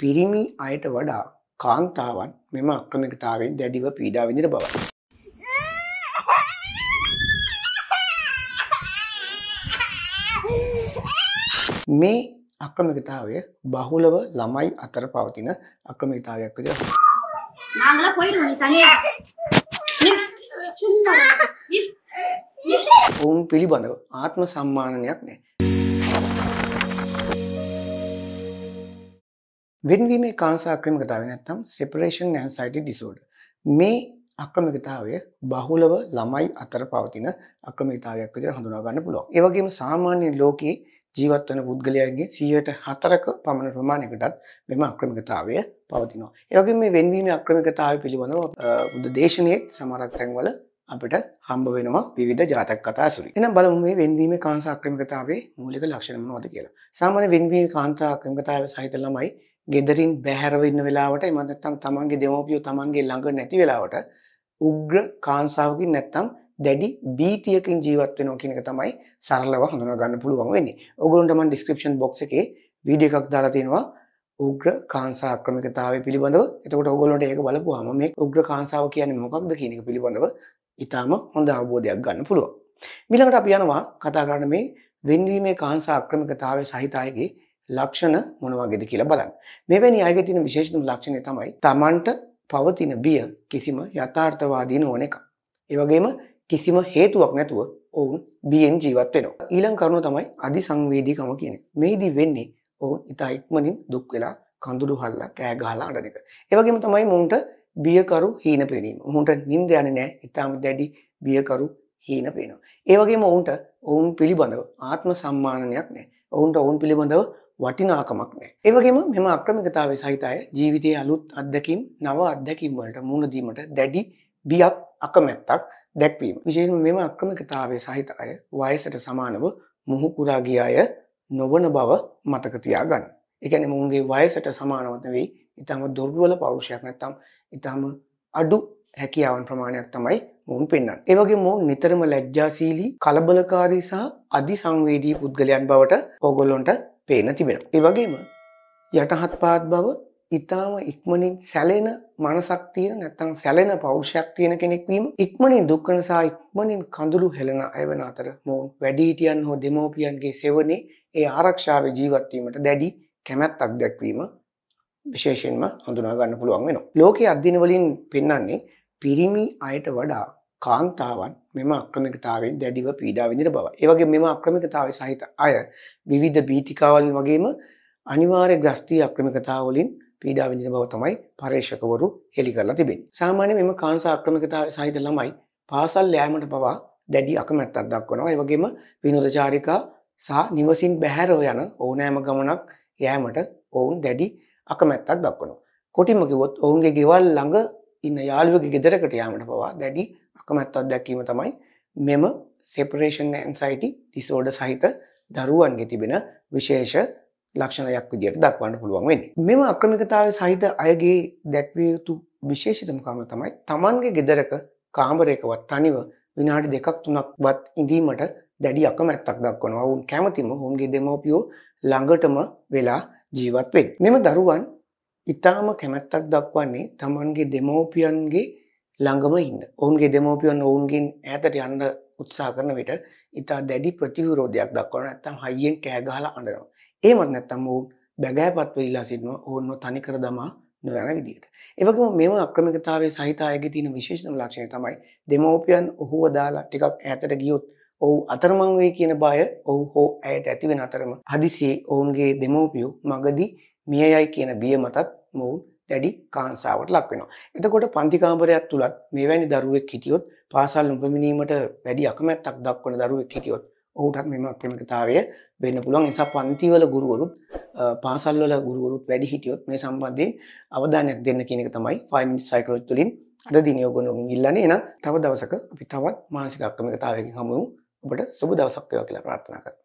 පිරිමි අයට වඩා කාන්තාවන් මෙම අක්‍රමිකතාවෙන් දැඩිව පීඩා විඳින බව. මේ අක්‍රමිකතාවය බහුලව ළමයි අතර පවතින අක්‍රමිකතාවයක් විදිහට. நாங்கள போயிடுவோம் தனியா ඔවුන් පිළිබඳව ආත්ම සම්මානනයක් නෑ වෙන්වීමේ කාංශ අක්‍රමිකතාවය නැත්නම් separation anxiety disorder. මේ අක්‍රමිකතාවය බහුලව ළමයි අතර පවතින අක්‍රමිකතාවයක් විදිහට හඳුනා ගන්න පුළුවන්. ඒ වගේම සාමාන්‍ය ලෝකයේ ජීවත් වන පුද්ගලයන්ගේ 104ක පමණ ප්‍රමාණයකටත් මෙම අක්‍රමිකතාවය පවතිනවා. ඒ වගේම මේ වෙන්වීමේ අක්‍රමිකතාවය පිළිබඳව බුද්ධ දේශනාවේ සමහරක් තැන්වල අපිට හම්බ වෙනවා විවිධ ජාතක කතා ඇසුරින්. එහෙනම් බලමු මේ වෙන්වීමේ කාංශ අක්‍රමිකතාවයේ මූලික ලක්ෂණ මොනවද කියලා. සාමාන්‍ය වෙන්වීමේ කාංශ අක්‍රමිකතාවය සහිත ළමයි gederin බැහැරව ඉන්න වෙලාවට එමත් නැත්නම් තමන්ගේ දෙමව්පියෝ තමන්ගේ ළඟ නැති වෙලාවට උග්‍ර කාංසාවකින් නැත්නම් දැඩි බීතියකින් ජීවත් වෙනවා කියන එක තමයි සරලව හඳුනා ගන්න පුළුවන් වෙන්නේ. ඕගොල්ලන්ට මම description box එකේ වීඩියෝ එකක් දාලා තියෙනවා උග්‍ර කාංසා ආක්‍රමිකතාවය පිළිබඳව. එතකොට ඕගොල්ලන්ට ඒක බලපුවාම මේ උග්‍ර කාංසාව කියන්නේ මොකක්ද කියන එක පිළිබඳව ඊටාම හොඳ අවබෝධයක් ගන්න පුළුවන්. ඊළඟට අපි යනවා කතා කරන්න මේ වෙන්වීමේ කාංසා ආක්‍රමිකතාවය සහිත අයගේ ලක්ෂණ මොන වගේද කියලා බලන්න. මෙවැනි අයගේ තියෙන විශේෂතම ලක්ෂණය තමයි Tamanට පවතින බිය කිසිම යථාර්ථවාදී නොවන එක. ඒ වගේම කිසිම හේතුවක් නැතුව ඔවුන් බියෙන් ජීවත් වෙනවා. ඊළඟ කරුණ තමයි අධිසංවේදීකම කියන්නේ. මේදී වෙන්නේ ඔවුන් ඉතා ඉක්මනින් දුක් වෙලා කඳුළු හල්ලා කෑ ගහලා අඬන එක. ඒ වගේම තමයි මොවුන්ට බියකරු හීන පෙනීම. මොවුන්ට නිින්ද යන්නේ නැහැ. ඊටාම දැඩි බියකරු හීන පේනවා. ඒ වගේම ඔවුන්ට ඔවුන් පිළිබඳව ආත්ම සම්මානනයක් නැහැ. ඔවුන්ට ඔවුන් පිළිබඳව වටිනාකමක් නෑ. ඒ වගේම මෙම අක්‍රමිකතාවය සහිත අය ජීවිතයේ අලුත් අත්දැකීම් නව අත්දැකීම් වලට මුහුණ දීමට දැඩි බියක් අකමැත්තක් දැක්වීම. විශේෂයෙන්ම මෙම අක්‍රමිකතාවය සහිත අය වයසට සමානව මුහු පුරා ගිය අය නොවන බව මතක තියාගන්න. ඒ කියන්නේ මොවුන්ගේ වයසට සමානව නෙවෙයි, ඊටම දුර්වල පෞරුෂයක් නැත්තම් ඊටම අඩු හැකියාවන් ප්‍රමාණයක් තමයි මොවුන් පෙන්වන්නේ. ඒ වගේම මොවුන් නිතරම ලැජ්ජාශීලී, කලබලකාරී සහ අධිසංවේදී පුද්ගලයන් බවට ඕගොල්ලොන්ට පේන තිබෙනවා. ඒ වගේම යටහත් පහත් බව ඉතාම ඉක්මනින් සැලෙන මනසක් තියෙන නැත්නම් සැලෙන පෞරුෂයක් තියෙන කෙනෙක් වීම ඉක්මනින් දුක් වෙන සහ ඉක්මනින් කඳුළු හෙළන අය වෙන අතර මොවුන් වැඩිහිටියන් හෝ දෙමෝපියන්ගේ සෙවණේ ඒ ආරක්ෂාවේ ජීවත් වීමට දැඩි කැමැත්තක් දැක්වීම විශේෂයෙන්ම හඳුනා ගන්න පුළුවන් වෙනවා. ලෝකයේ අධ්‍යයන වලින් පෙන්වන්නේ පිරිමි අයට වඩා කාන්තාවන් මෙම අක්‍රමිකතාවෙන් දැඩිව පීඩා විඳින බව. ඒ වගේ මෙම අක්‍රමිකතාවය සහිත අය විවිධ බීතිකාවලින් වගේම අනිවාර්ය ග්‍රස්ති අක්‍රමිකතාවලින් පීඩා විඳින බව තමයි පරේක්ෂකවරු හෙළි කරලා තිබෙන්නේ. සාමාන්‍ය මෙම කාංශා අක්‍රමිකතාවය සහිත ළමයි පාසල් යෑමට පවා දැඩි අකමැත්තක් දක්වනවා. ඒ වගේම විනෝදචාරිකා සහ නිවසින් බැහැරව යන ඕනෑම ගමනක් යෑමට ඔවුන් දැඩි අකමැත්තක් දක්වනවා. කොටිම කිව්වොත් ඔවුන්ගේ ගෙවල් ළඟ ඉන්න යාළුවෙකුගේ ගෙදරකට යාමට පවා දැඩි අකමැත්ත අත්දැකීම තමයි මෙම සෙපරේෂන් ඇන්සයිටි ඩිසෝඩර් සහිත දරුවන්ගේ තිබෙන විශේෂ ලක්ෂණයක් විදිහට දක්වන්න පුළුවන් වෙන්නේ. මෙම අක්‍රමිකතාවය සහිත අයගේ දැක්විය යුතු විශේෂිතම කාරණා තමයි Tamanගේ ගෙදරක කාමරයකවත් තනිව විනාඩි දෙකක් තුනක්වත් ඉඳීමට දැඩි අකමැත්තක් දක්වනවා. ඔවුන් කැමැතිම ඔවුන්ගේ දෙමව්පියෝ ළඟටම වෙලා ජීවත් වෙන්න. මෙම දරුවන් ඊටාම කැමැත්තක් දක්වන්නේ Tamanගේ දෙමව්පියන්ගේ ළඟම ඉන්න. ඔවුන්ගේ දෙමෝපියන් ඔවුන්ගෙන් ඈතට යන්න උත්සාහ කරන විට ඉතා දැඩි ප්‍රතිවිරෝධයක් දක්වන නැත්තම් හයියෙන් කෑ ගහලා අඬනවා. එහෙමත් නැත්තම් ඔවුන් බැගෑපත් වෙලා සිටිනවා ඔවුන්ව තනි කර දමා නොයන විදිහට. ඒ වගේම මෙම අක්‍රමිකතාවයේ සහිත අයගේ තියෙන විශේෂම ලක්ෂණය තමයි දෙමෝපියන් ඔහුව දාලා ටිකක් ඈතට ගියොත් ඔහු අතරමං වේ කියන බය ඔහු හෝ ඇයට ඇති වෙන අතරම හදිසියේ ඔවුන්ගේ දෙමෝපියෝ මගදී මියයයි කියන බිය මතත් මොවුන් දැඩි කාංසාවට ලක් වෙනවා. එතකොට පන්ති කාමරයක් තුලත් මෙවැනි දරුවෙක් හිටියොත් පාසල් උපමිනීමට වැඩි අකමැත්තක් දක්වන දරුවෙක් හිටියොත් ඔහුටත් මෙම අක්‍රමිකතාවය වෙන්න පුළුවන්. ඒ නිසා පන්තිවල ගුරුවරුත් පාසල්වල ගුරුවරුත් වැඩි හිටියොත් මේ සම්බන්ධයෙන් අවධානයක් දෙන්න කියන එක තමයි 5 minutes psychology තුලින් අද දිනේ ඔයගොල්ලෝ ඉල්ලන්නේ. එහෙනම් තව දවසක අපි තවත් මානසික අක්‍රමිකතාවයකින් හමු වෙමු. ඔබට සුබ දවසක් වේවා කියලා ප්‍රාර්ථනා කරනවා.